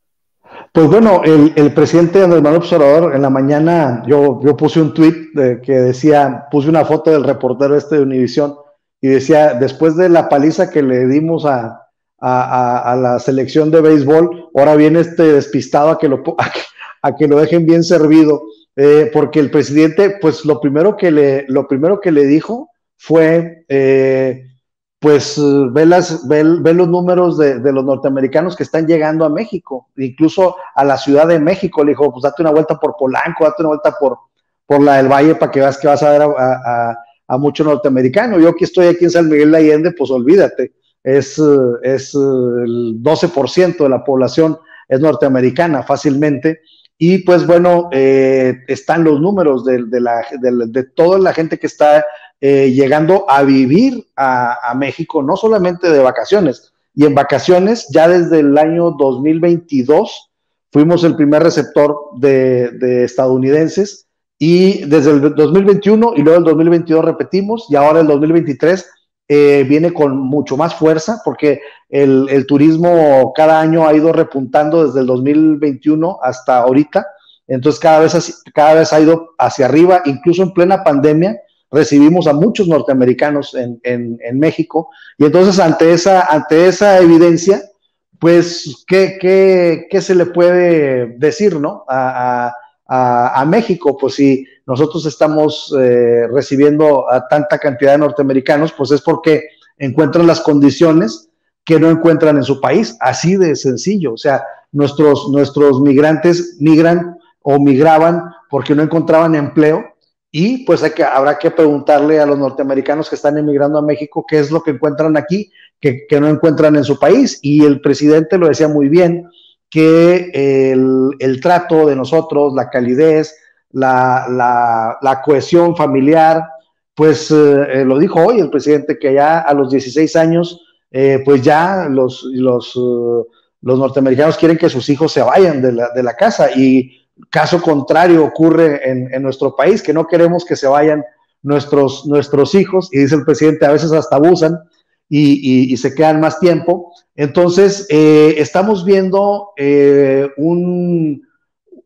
Pues bueno, el, presidente Andrés Manuel Observador, en la mañana yo, yo puse un tweet de, que decía, puse una foto del reportero este de Univisión y decía, después de la paliza que le dimos a, a, la selección de béisbol, ahora viene este despistado a que lo, a que, lo dejen bien servido, eh, porque el presidente, pues lo primero que le, lo primero que le dijo fue... Eh, pues eh, ve, las, ve, los números de, los norteamericanos que están llegando a México, incluso a la Ciudad de México. Le dijo, pues date una vuelta por Polanco, date una vuelta por, por la del Valle para que veas que vas a ver a, a, norteamericanos, mucho norteamericano. Yo que estoy aquí en San Miguel de Allende, pues olvídate, es, eh, es eh, el 12% de la población es norteamericana fácilmente. Y pues bueno, están los números de, la, de, toda la gente que está eh, llegando a vivir a, México, no solamente de vacaciones. Y en vacaciones, ya desde el año 2022, fuimos el primer receptor de, estadounidenses y desde el 2021 y luego el 2022 repetimos y ahora el 2023 eh, viene con mucho más fuerza porque el, turismo cada año ha ido repuntando desde el 2021 hasta ahorita. Entonces cada vez, cada vez ha ido hacia arriba, incluso en plena pandemia recibimos a muchos norteamericanos en, en, México. Y entonces ante esa, ante esa evidencia, pues, ¿qué, qué, se le puede decir, ¿no? A, a México, pues si nosotros estamos eh, recibiendo a tanta cantidad de norteamericanos, pues es porque encuentran las condiciones que no encuentran en su país, así de sencillo. O sea, nuestros, nuestros migrantes migran o migraban porque no encontraban empleo y pues hay que, habrá que preguntarle a los norteamericanos que están emigrando a México qué es lo que encuentran aquí, que, no encuentran en su país. Y el presidente lo decía muy bien, que el, trato de nosotros, la calidez, la, cohesión familiar, pues eh, eh, lo dijo hoy el presidente, que ya a los 16 años, eh, pues ya los, los, norteamericanos quieren que sus hijos se vayan de la, de la casa. Y caso contrario ocurre en, en, nuestro país, que no queremos que se vayan nuestros, nuestros hijos, y dice el presidente, a veces hasta abusan y, se quedan más tiempo. Entonces, eh, estamos viendo eh, un,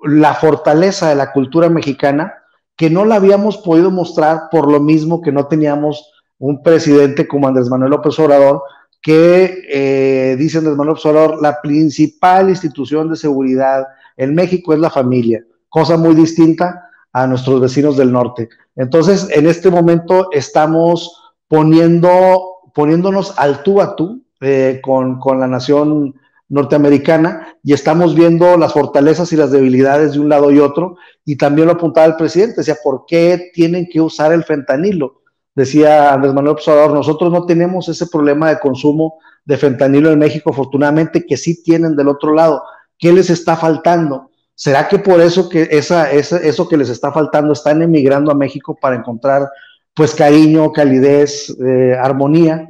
la fortaleza de la cultura mexicana que no la habíamos podido mostrar por lo mismo que no teníamos un presidente como Andrés Manuel López Obrador, que eh, dice Andrés Manuel Obrador, la principal institución de seguridad en México es la familia, cosa muy distinta a nuestros vecinos del norte. Entonces, en este momento estamos poniendo, poniéndonos al tú a tú eh, con, con, la nación norteamericana y estamos viendo las fortalezas y las debilidades de un lado y otro. Y también lo apuntaba el presidente, decía, ¿por qué tienen que usar el fentanilo? Decía Andrés Manuel Obrador, nosotros no tenemos ese problema de consumo de fentanilo en México, afortunadamente, que sí tienen del otro lado. ¿Qué les está faltando? ¿Será que por eso que esa, eso que les está faltando están emigrando a México para encontrar pues cariño, calidez, eh, armonía?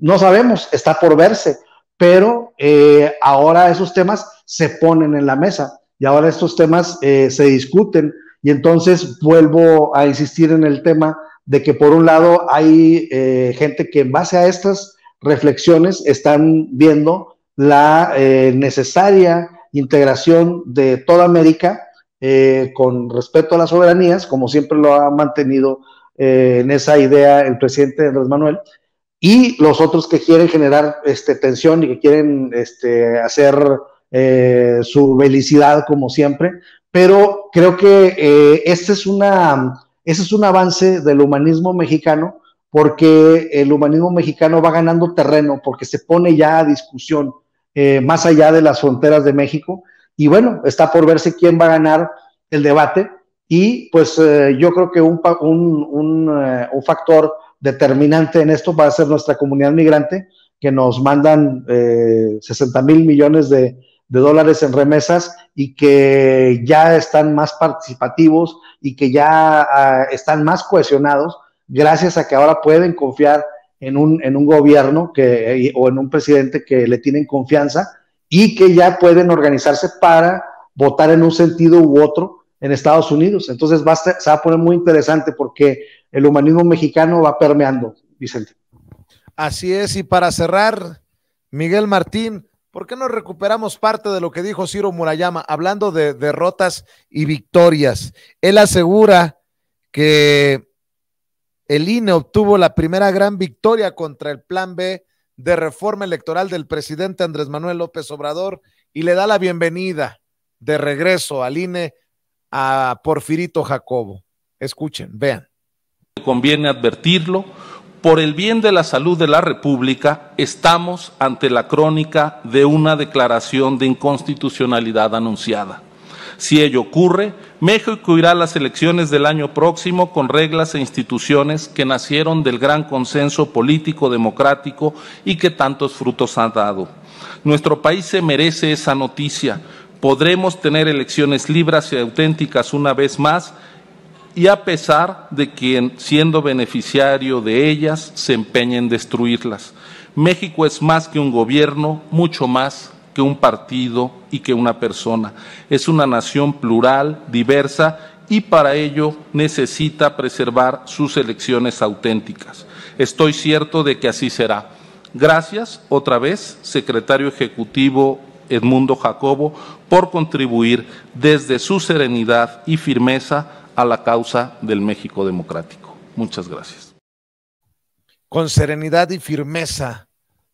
No sabemos, está por verse, pero eh, ahora esos temas se ponen en la mesa y ahora estos temas eh, se discuten y entonces vuelvo a insistir en el tema de que por un lado hay gente que en base a estas reflexiones están viendo la eh, necesaria integración de toda América eh, con respeto a las soberanías, como siempre lo ha mantenido eh, en esa idea el presidente Andrés Manuel, y los otros que quieren generar este, tensión y que quieren este, hacer su felicidad como siempre, pero creo que este es una, este es un avance del humanismo mexicano porque el humanismo mexicano va ganando terreno, porque se pone ya a discusión eh, más allá de las fronteras de México. Y bueno, está por verse quién va a ganar el debate. Y pues eh, yo creo que un, un, eh, un, factor determinante en esto va a ser nuestra comunidad migrante, que nos mandan 60 mil millones de, dólares en remesas y que ya están más participativos y que ya ah, están más cohesionados gracias a que ahora pueden confiar en un, en un gobierno que, o en un presidente que le tienen confianza y que ya pueden organizarse para votar en un sentido u otro en Estados Unidos. Entonces va a, se va a poner muy interesante porque el humanismo mexicano va permeando, Vicente. Así es, y para cerrar, Miguel Martín, ¿por qué no recuperamos parte de lo que dijo Ciro Murayama hablando de derrotas y victorias? Él asegura que el INE obtuvo la primera gran victoria contra el Plan B de reforma electoral del presidente Andrés Manuel López Obrador y le da la bienvenida de regreso al INE a Porfirito Jacobo. Escuchen, vean. Conviene advertirlo, por el bien de la salud de la República, estamos ante la crónica de una declaración de inconstitucionalidad anunciada. Si ello ocurre, México irá a las elecciones del año próximo con reglas e instituciones que nacieron del gran consenso político democrático y que tantos frutos ha dado. Nuestro país se merece esa noticia. Podremos tener elecciones libres y auténticas una vez más y a pesar de quien, siendo beneficiario de ellas, se empeñe en destruirlas. México es más que un gobierno, mucho más que un partido y que una persona. Es una nación plural, diversa y para ello necesita preservar sus elecciones auténticas. Estoy cierto de que así será. Gracias otra vez, secretario ejecutivo Edmundo Jacobo, por contribuir desde su serenidad y firmeza a la causa del México democrático. Muchas gracias. Con serenidad y firmeza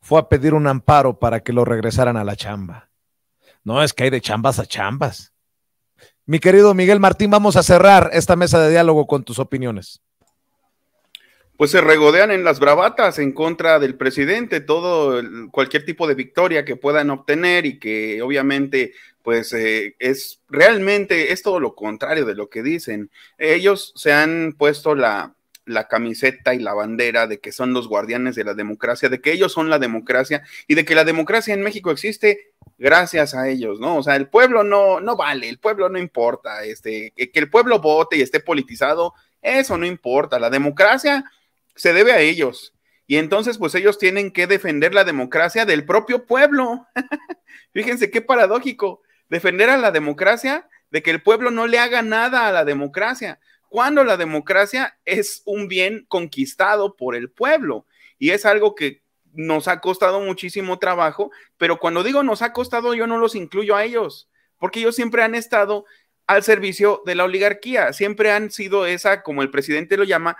fue a pedir un amparo para que lo regresaran a la chamba. No, es que hay de chambas a chambas. Mi querido Miguel Martín, vamos a cerrar esta mesa de diálogo con tus opiniones. Pues se regodean en las bravatas en contra del presidente, todo cualquier tipo de victoria que puedan obtener y que obviamente pues eh, es realmente es todo lo contrario de lo que dicen. Ellos se han puesto la, la camiseta y la bandera de que son los guardianes de la democracia, de que ellos son la democracia y de que la democracia en México existe gracias a ellos, ¿no? O sea, el pueblo no, no vale, el pueblo no importa, este, que el pueblo vote y esté politizado, eso no importa, la democracia se debe a ellos. Y entonces, pues ellos tienen que defender la democracia del propio pueblo. Fíjense qué paradójico, defender a la democracia de que el pueblo no le haga nada a la democracia cuando la democracia es un bien conquistado por el pueblo y es algo que nos ha costado muchísimo trabajo, pero cuando digo nos ha costado, yo no los incluyo a ellos, porque ellos siempre han estado al servicio de la oligarquía, siempre han sido esa, como el presidente lo llama,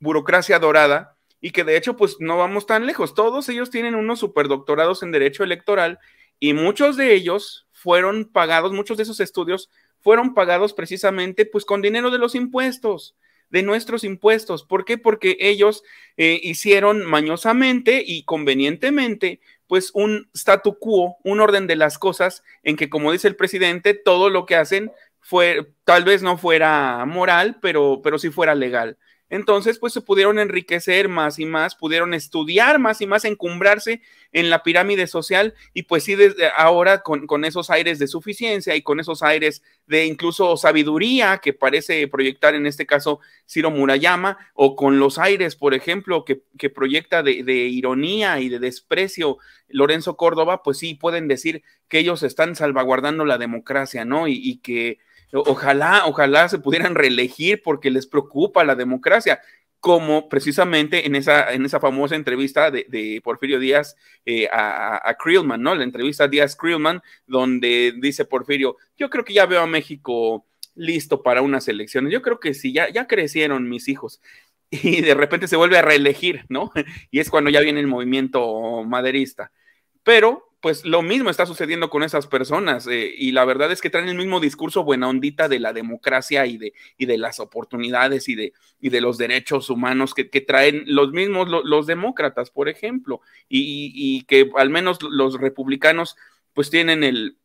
burocracia dorada, y que de hecho, pues no vamos tan lejos, todos ellos tienen unos superdoctorados en derecho electoral y muchos de ellos fueron pagados, muchos de esos estudios fueron pagados precisamente pues con dinero de los impuestos de nuestros impuestos. ¿Por qué? Porque ellos eh, hicieron mañosamente y convenientemente pues un statu quo, un orden de las cosas en que, como dice el presidente, todo lo que hacen fue, tal vez no fuera moral, pero, pero sí fuera legal. Entonces, pues se pudieron enriquecer más y más, pudieron estudiar más y más, encumbrarse en la pirámide social y pues sí, desde ahora con, esos aires de suficiencia y con esos aires de incluso sabiduría que parece proyectar en este caso Ciro Murayama o con los aires, por ejemplo, que, proyecta de, ironía y de desprecio Lorenzo Córdoba, pues sí, pueden decir que ellos están salvaguardando la democracia, ¿no? y que Ojalá, ojalá se pudieran reelegir porque les preocupa la democracia, como precisamente en esa, en esa famosa entrevista de, Porfirio Díaz eh, a, a Krillman, ¿no? La entrevista Díaz-Krillman, donde dice Porfirio, yo creo que ya veo a México listo para unas elecciones. Yo creo que sí, ya, ya crecieron mis hijos y de repente se vuelve a reelegir, ¿no? Y es cuando ya viene el movimiento maderista. Pero pues lo mismo está sucediendo con esas personas eh, y la verdad es que traen el mismo discurso buena ondita de la democracia y de, y de las oportunidades y de, y de los derechos humanos que, traen los mismos los demócratas, por ejemplo, y, que al menos los republicanos pues tienen el,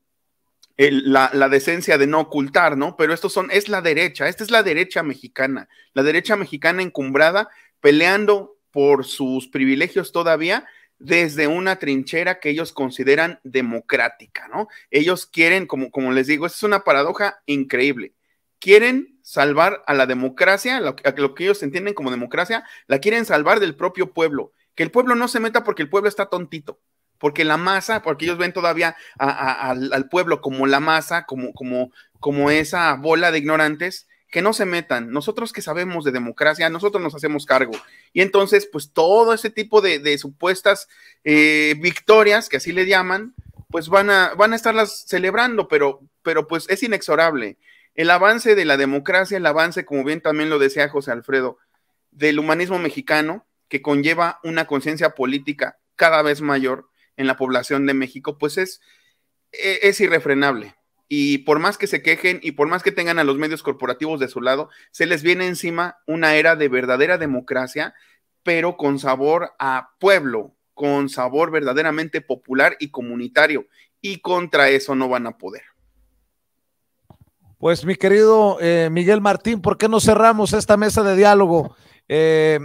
la, la, decencia de no ocultar, ¿no? Pero estos son, es la derecha, esta es la derecha mexicana, la derecha mexicana encumbrada peleando por sus privilegios todavía, desde una trinchera que ellos consideran democrática, ¿no? Ellos quieren, como, como les digo, es una paradoja increíble. Quieren salvar a la democracia, lo, a lo que ellos entienden como democracia, la quieren salvar del propio pueblo. Que el pueblo no se meta porque el pueblo está tontito, porque la masa, porque ellos ven todavía al, pueblo como la masa, como, como, como esa bola de ignorantes que no se metan. Nosotros que sabemos de democracia, nosotros nos hacemos cargo. Y entonces, pues todo ese tipo de, supuestas eh, victorias, que así le llaman, pues van a, van a estarlas celebrando, pero, pero pues es inexorable. El avance de la democracia, el avance, como bien también lo decía José Alfredo, del humanismo mexicano, que conlleva una conciencia política cada vez mayor en la población de México, pues es, e, es irrefrenable y por más que se quejen y por más que tengan a los medios corporativos de su lado, se les viene encima una era de verdadera democracia, pero con sabor a pueblo, con sabor verdaderamente popular y comunitario. Y contra eso no van a poder. Pues mi querido eh, Miguel Martín, ¿por qué no cerramos esta mesa de diálogo? Eh,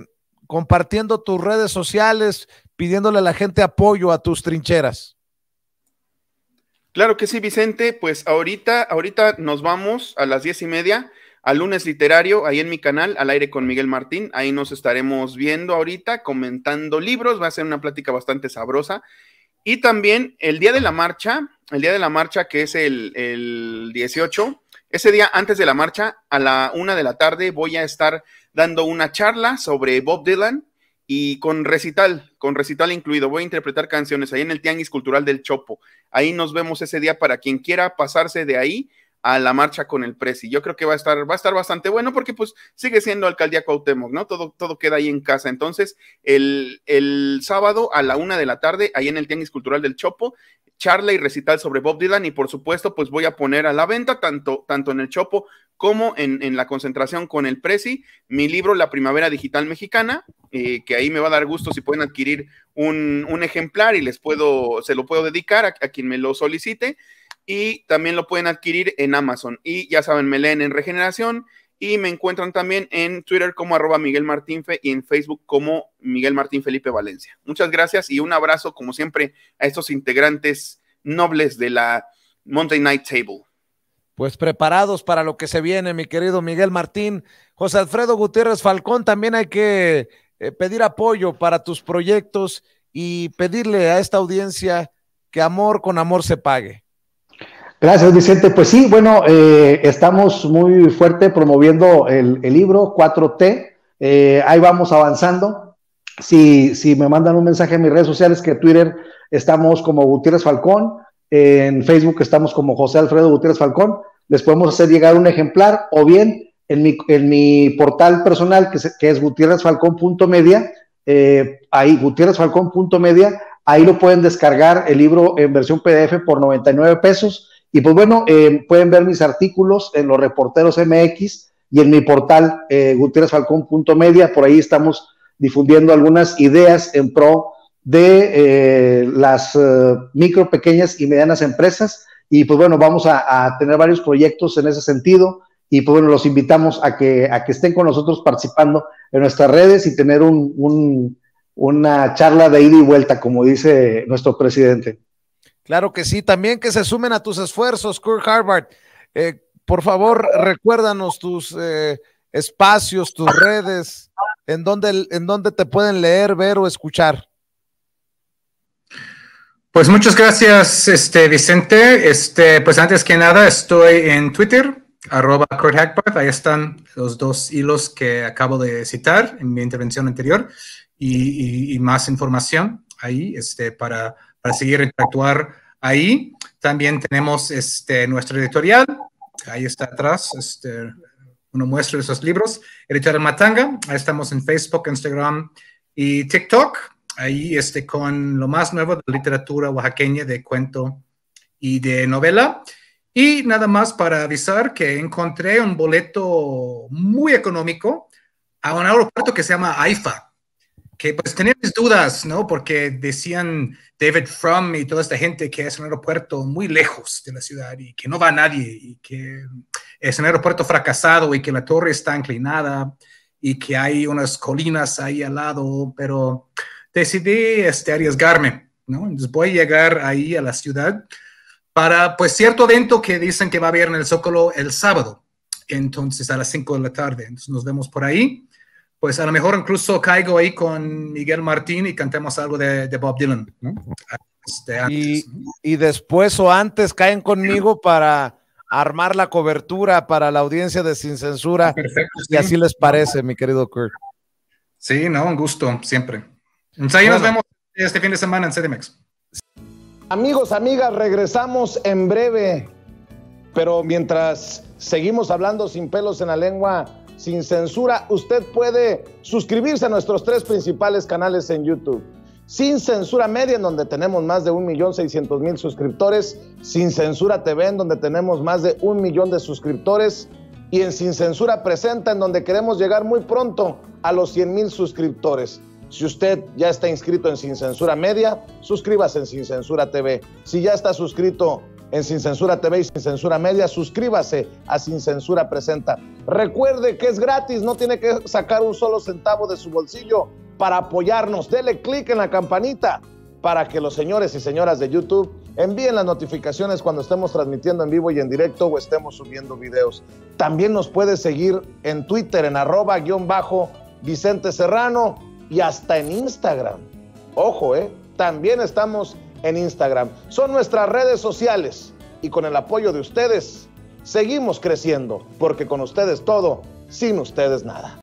compartiendo tus redes sociales, pidiéndole a la gente apoyo a tus trincheras. Claro que sí, Vicente. Pues ahorita, ahorita nos vamos a las diez y media al lunes literario, ahí en mi canal, al aire con Miguel Martín. Ahí nos estaremos viendo ahorita, comentando libros. Va a ser una plática bastante sabrosa. Y también el día de la marcha, el día de la marcha que es el, el 18, ese día antes de la marcha, a la una de la tarde, voy a estar dando una charla sobre Bob Dylan y con recital, con recital incluido. Voy a interpretar canciones ahí en el Tianguis Cultural del Chopo. Ahí nos vemos ese día para quien quiera pasarse de ahí a la marcha con el Prezi. Yo creo que va a estar, va a estar bastante bueno porque pues sigue siendo alcaldía Cuauhtémoc, ¿no? Todo, todo queda ahí en casa. Entonces, el, el sábado a la una de la tarde, ahí en el Tianguis Cultural del Chopo, charla y recital sobre Bob Dylan y por supuesto pues voy a poner a la venta tanto, tanto en el Chopo como en, la concentración con el Prezi, mi libro La Primavera Digital Mexicana, eh, que ahí me va a dar gusto si pueden adquirir un, ejemplar y les puedo, se lo puedo dedicar a, quien me lo solicite. Y también lo pueden adquirir en Amazon. Y ya saben, me leen en Regeneración y me encuentran también en Twitter como arroba Miguel Martín y en Facebook como Miguel Martín Felipe Valencia. Muchas gracias y un abrazo, como siempre, a estos integrantes nobles de la Monday Night Table. Pues preparados para lo que se viene, mi querido Miguel Martín. José Alfredo Gutiérrez Falcón, también hay que eh, pedir apoyo para tus proyectos y pedirle a esta audiencia que amor con amor se pague. Gracias, Vicente. Pues sí, bueno, eh, estamos muy fuerte promoviendo el, libro 4T. Eh, ahí vamos avanzando. Si, si me mandan un mensaje en mis redes sociales, que Twitter estamos como Gutiérrez Falcón, en Facebook estamos como José Alfredo Gutiérrez Falcón, les podemos hacer llegar un ejemplar o bien en mi, en mi portal personal que, es Gutiérrez eh, ahí media. ahí lo pueden descargar el libro en versión PDF por 99 pesos. Y pues bueno, eh, pueden ver mis artículos en los reporteros MX y en mi portal eh, punto media. por ahí estamos difundiendo algunas ideas en pro de eh, las eh, micro, pequeñas y medianas empresas. Y pues bueno, vamos a, tener varios proyectos en ese sentido. Y pues bueno, los invitamos a que, a que estén con nosotros participando en nuestras redes y tener un, una charla de ida y vuelta, como dice nuestro presidente. Claro que sí, también que se sumen a tus esfuerzos, Kurt Harvard. Eh, por favor, recuérdanos tus espacios, tus redes, en donde, en donde te pueden leer, ver o escuchar. Pues muchas gracias, este, Vicente. Este, pues antes que nada, estoy en Twitter, arroba Kurt Ahí están los dos hilos que acabo de citar en mi intervención anterior y, más información ahí este, para, seguir interactuar ahí. También tenemos este, nuestro editorial. Ahí está atrás, este, uno muestra esos libros. Editorial Matanga. Ahí estamos en Facebook, Instagram y TikTok ahí este, con lo más nuevo de literatura oaxaqueña, de cuento y de novela. Y nada más para avisar que encontré un boleto muy económico a un aeropuerto que se llama AIFA, que pues tenía dudas, ¿no? Porque decían David Fromm y toda esta gente que es un aeropuerto muy lejos de la ciudad y que no va nadie y que es un aeropuerto fracasado y que la torre está inclinada y que hay unas colinas ahí al lado, pero decidí este, arriesgarme, ¿no? Entonces voy a llegar ahí a la ciudad para, pues, cierto evento que dicen que va a haber en el Zócalo el sábado, entonces a las 5 de la tarde, entonces nos vemos por ahí. Pues a lo mejor incluso caigo ahí con Miguel Martín y cantemos algo de, Bob Dylan, este, y, después o antes caen conmigo para armar la cobertura para la audiencia de Sin Censura. Perfecto. Y así les parece, mi querido Kurt. Sí, no, un gusto, siempre ahí nos vemos este fin de semana en CDMX. Amigos, amigas, regresamos en breve. Pero mientras seguimos hablando sin pelos en la lengua, sin censura, usted puede suscribirse a nuestros tres principales canales en YouTube. Sin Censura Media, en donde tenemos más de 1.600.000 suscriptores. Sin Censura TV, en donde tenemos más de un millón de suscriptores. Y en Sin Censura Presenta, en donde queremos llegar muy pronto a los 100.000 suscriptores. Si usted ya está inscrito en Sin Censura Media, suscríbase en Sin Censura TV. Si ya está suscrito en Sin Censura TV y Sin Censura Media, suscríbase a Sin Censura Presenta. Recuerde que es gratis, no tiene que sacar un solo centavo de su bolsillo para apoyarnos. Dele clic en la campanita para que los señores y señoras de YouTube envíen las notificaciones cuando estemos transmitiendo en vivo y en directo o estemos subiendo videos. También nos puede seguir en Twitter en arroba guión bajo Vicente Serrano y hasta en Instagram. Ojo, ¿eh? También estamos en Instagram. Son nuestras redes sociales y con el apoyo de ustedes seguimos creciendo, porque con ustedes todo, sin ustedes nada.